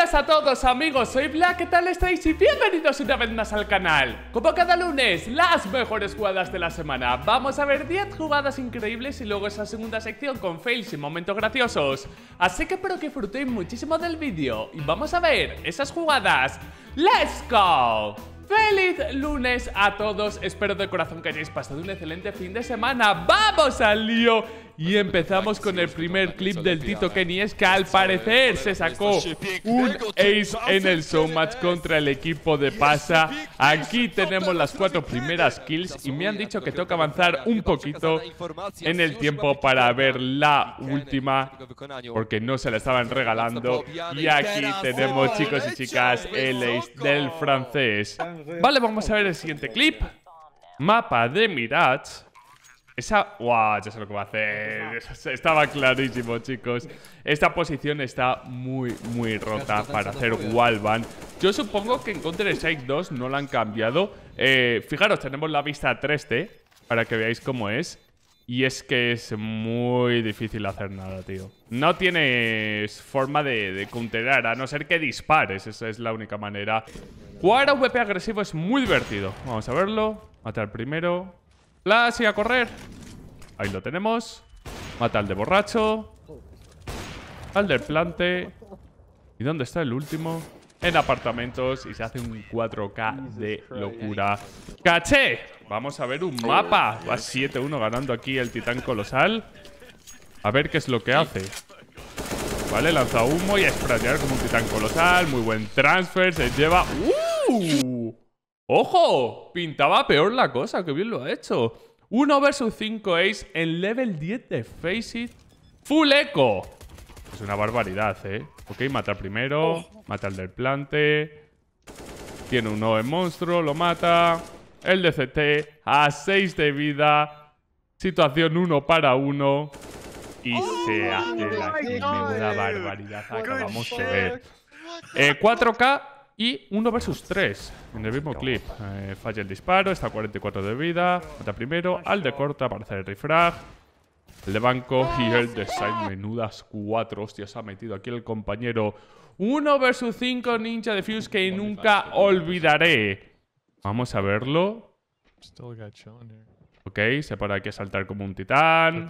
¡Hola a todos amigos, soy Bla. ¿qué tal estáis? Y bienvenidos una vez más al canal Como cada lunes, las mejores jugadas de la semana Vamos a ver 10 jugadas increíbles y luego esa segunda sección con fails y momentos graciosos Así que espero que disfrutéis muchísimo del vídeo Y vamos a ver esas jugadas ¡Let's go! ¡Feliz lunes a todos! Espero de corazón que hayáis pasado un excelente fin de semana ¡Vamos al lío! Y empezamos con el primer clip del Tito es que al parecer se sacó un ace en el showmatch contra el equipo de Pasa. Aquí tenemos las cuatro primeras kills y me han dicho que toca avanzar un poquito en el tiempo para ver la última porque no se la estaban regalando. Y aquí tenemos chicos y chicas el ace del francés. Vale, vamos a ver el siguiente clip. Mapa de Mirage. Esa... ¡Wow! Ya sé lo que va a hacer. Pues estaba clarísimo, chicos. Esta posición está muy, muy rota para hacer wallbang. Yo supongo que en Counter-Strike 2 no la han cambiado. Eh, fijaros, tenemos la vista 3D para que veáis cómo es. Y es que es muy difícil hacer nada, tío. No tienes forma de, de a no ser que dispares. Esa es la única manera. Jugar a agresivo es muy divertido. Vamos a verlo. Matar primero. Flash ¡Sigue a correr. Ahí lo tenemos. Mata al de borracho. Al del plante. ¿Y dónde está el último? En apartamentos y se hace un 4K de locura. ¡Caché! Vamos a ver un mapa. Va 7-1 ganando aquí el titán colosal. A ver qué es lo que hace. Vale, lanza humo y pratear como un titán colosal. Muy buen transfer. Se lleva... ¡Uh! ¡Ojo! Pintaba peor la cosa, que bien lo ha hecho. 1 versus 5 Ace en level 10 de Face ¡Full Eco! Es una barbaridad, ¿eh? Ok, mata primero. Mata al del plante. Tiene un O en monstruo, lo mata. El DCT a 6 de vida. Situación 1 para 1. Y oh, se hace la barbaridad. Acabamos de ver. Eh, 4K y 1 versus 3 en el mismo clip. Eh, falla el disparo, está a 44 de vida. Mata primero, al de corta aparece el refrag. El de banco y el de side. Menudas 4. Hostias, ha metido aquí el compañero. 1 versus 5 ninja de Fuse que nunca olvidaré. Vamos a verlo. Ok, se para aquí a saltar como un titán.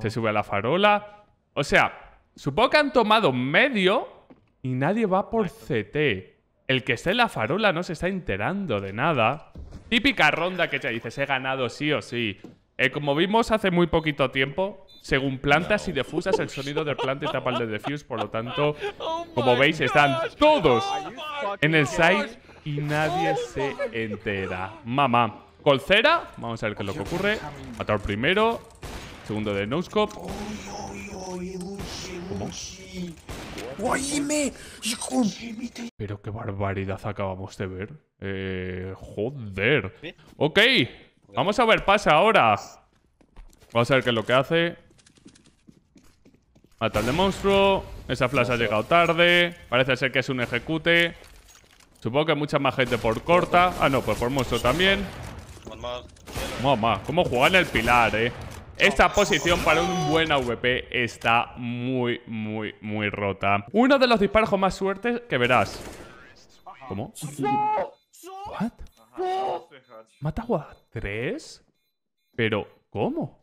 Se sube a la farola. O sea, supongo que han tomado medio y nadie va por CT. El que esté en la farola no se está enterando de nada. Típica ronda que ya dices, he ganado sí o sí. Eh, como vimos hace muy poquito tiempo, según plantas y defusas, el sonido del planta el de defuse. Por lo tanto, oh como veis, están todos en el site y oh nadie se entera. Mamá. Colcera. Vamos a ver qué es lo que ocurre. Matar primero. Segundo de no ¡Hijo! Pero qué barbaridad acabamos de ver. Eh, joder. Ok, vamos a ver, pasa ahora. Vamos a ver qué es lo que hace. Mata al monstruo. Esa flash ha llegado tarde. Parece ser que es un ejecute. Supongo que mucha más gente por corta. Ah, no, pues por monstruo también. Mamá, cómo juegan el pilar, eh. Esta posición para un buen AVP está muy, muy, muy rota. Uno de los disparos más suertes que verás. ¿Cómo? ¿What? ¿Matagua 3? ¿Pero cómo what a tres? pero cómo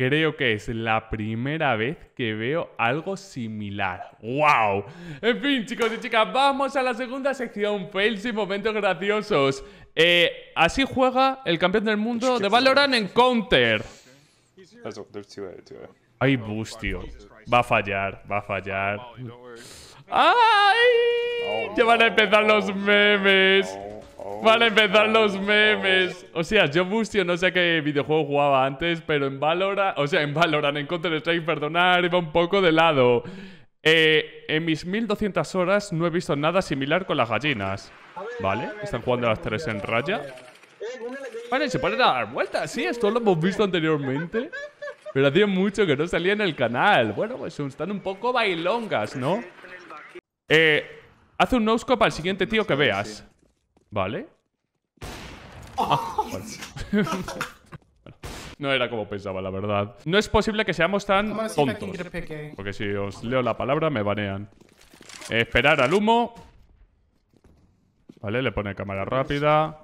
Creo que es la primera vez que veo algo similar. ¡Wow! En fin, chicos y chicas, vamos a la segunda sección, fails y momentos graciosos. Eh, así juega el campeón del mundo de Valorant en Counter. Eh. Ay, boost, tío. Va a fallar, va a fallar. ¡Ay! Ya van a empezar los memes. Oh. Van a empezar los memes. O sea, yo Bustio no sé qué videojuego jugaba antes, pero en Valorant, o sea, en Valorant, en Counter-Strike, perdonar, iba un poco de lado. Eh, en mis 1200 horas no he visto nada similar con las gallinas. ¿Vale? Están jugando las tres en raya. Vale, se ponen a dar vueltas. Sí, esto lo hemos visto anteriormente. Pero hacía mucho que no salía en el canal. Bueno, pues están un poco bailongas, ¿no? Eh, haz un noscope al siguiente tío que veas. Vale. No era como pensaba, la verdad. No es posible que seamos tan tontos. Porque si os leo la palabra, me banean. Esperar al humo. Vale, le pone cámara rápida.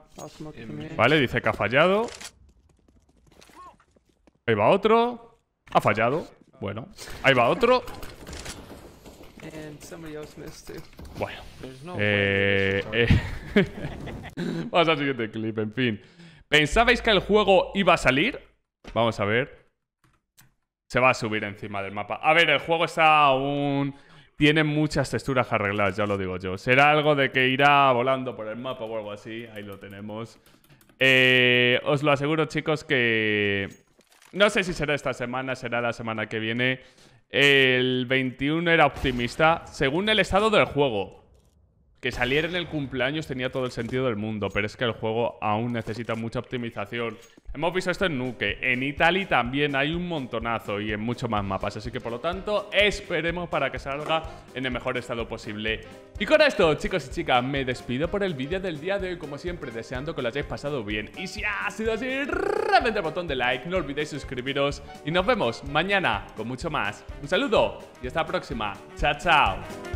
Vale, dice que ha fallado. Ahí va otro. Ha fallado. Bueno. Ahí va otro. Bueno. Eh, eh, Vamos al siguiente clip, en fin. ¿Pensabais que el juego iba a salir? Vamos a ver. Se va a subir encima del mapa. A ver, el juego está aún... Tiene muchas texturas arregladas, ya lo digo yo. Será algo de que irá volando por el mapa o algo así. Ahí lo tenemos. Eh, os lo aseguro, chicos, que... No sé si será esta semana, será la semana que viene. El 21 era optimista según el estado del juego que saliera en el cumpleaños tenía todo el sentido del mundo, pero es que el juego aún necesita mucha optimización. Hemos visto esto en Nuke, en Italy también hay un montonazo y en muchos más mapas, así que por lo tanto esperemos para que salga en el mejor estado posible. Y con esto, chicos y chicas, me despido por el vídeo del día de hoy, como siempre, deseando que lo hayáis pasado bien. Y si ha sido así, realmente el botón de like, no olvidéis suscribiros y nos vemos mañana con mucho más. Un saludo y hasta la próxima. Chao, chao.